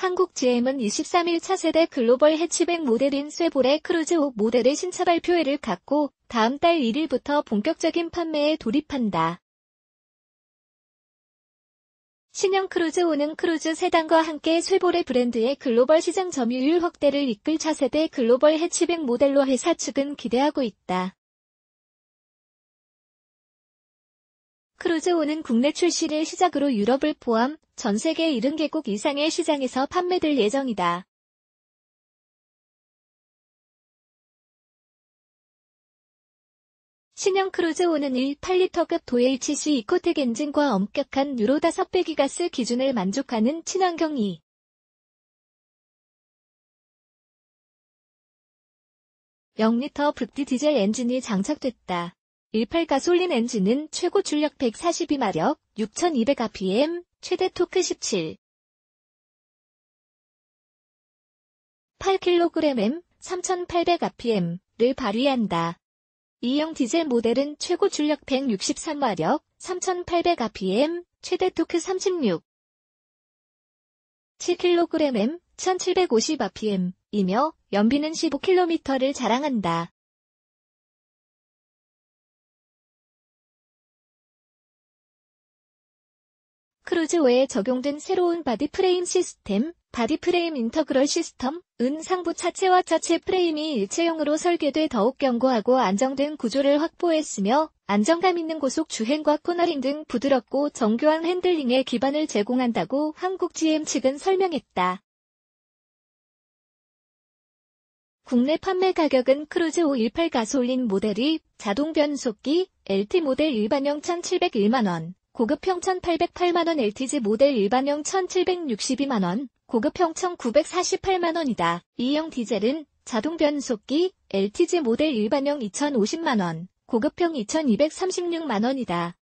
한국 GM은 23일 차세대 글로벌 해치백 모델인 쇠볼의 크루즈옥 모델의 신차 발표회를 갖고 다음 달 1일부터 본격적인 판매에 돌입한다. 신형 크루즈 5는 크루즈 세단과 함께 쇠볼의 브랜드의 글로벌 시장 점유율 확대를 이끌 차세대 글로벌 해치백 모델로 회사 측은 기대하고 있다. 크루즈호는 국내 출시를 시작으로 유럽을 포함 전 세계 70개국 이상의 시장에서 판매될 예정이다. 신형 크루즈호는 1.8리터급 도HC 이코텍 엔진과 엄격한 유로 5배기 가스 기준을 만족하는 친환경 이 .0리터 브디 디젤 엔진이 장착됐다. 18가솔린 엔진은 최고 출력 142마력, 6200rpm, 최대 토크 17. 8kgm, 3800rpm를 발휘한다. 이형 디젤 모델은 최고 출력 163마력, 3800rpm, 최대 토크 36. 7kgm, 1750rpm이며 연비는 15km를 자랑한다. 크루즈 외에 적용된 새로운 바디 프레임 시스템, 바디 프레임 인터그럴 시스템, 은 상부 차체와 차체 프레임이 일체형으로 설계돼 더욱 견고하고 안정된 구조를 확보했으며 안정감 있는 고속 주행과 코너링 등 부드럽고 정교한 핸들링의 기반을 제공한다고 한국 GM 측은 설명했다. 국내 판매 가격은 크루즈 518 가솔린 모델이 자동 변속기 LT 모델 일반형 1,701만원, 고급형 1,808만원 l t z 모델 일반형 1,762만원, 고급형1 948만원이다. 2형 디젤은 자동 변속기, l t z 모델 일반형 2,050만원, 고급형 2,236만원이다.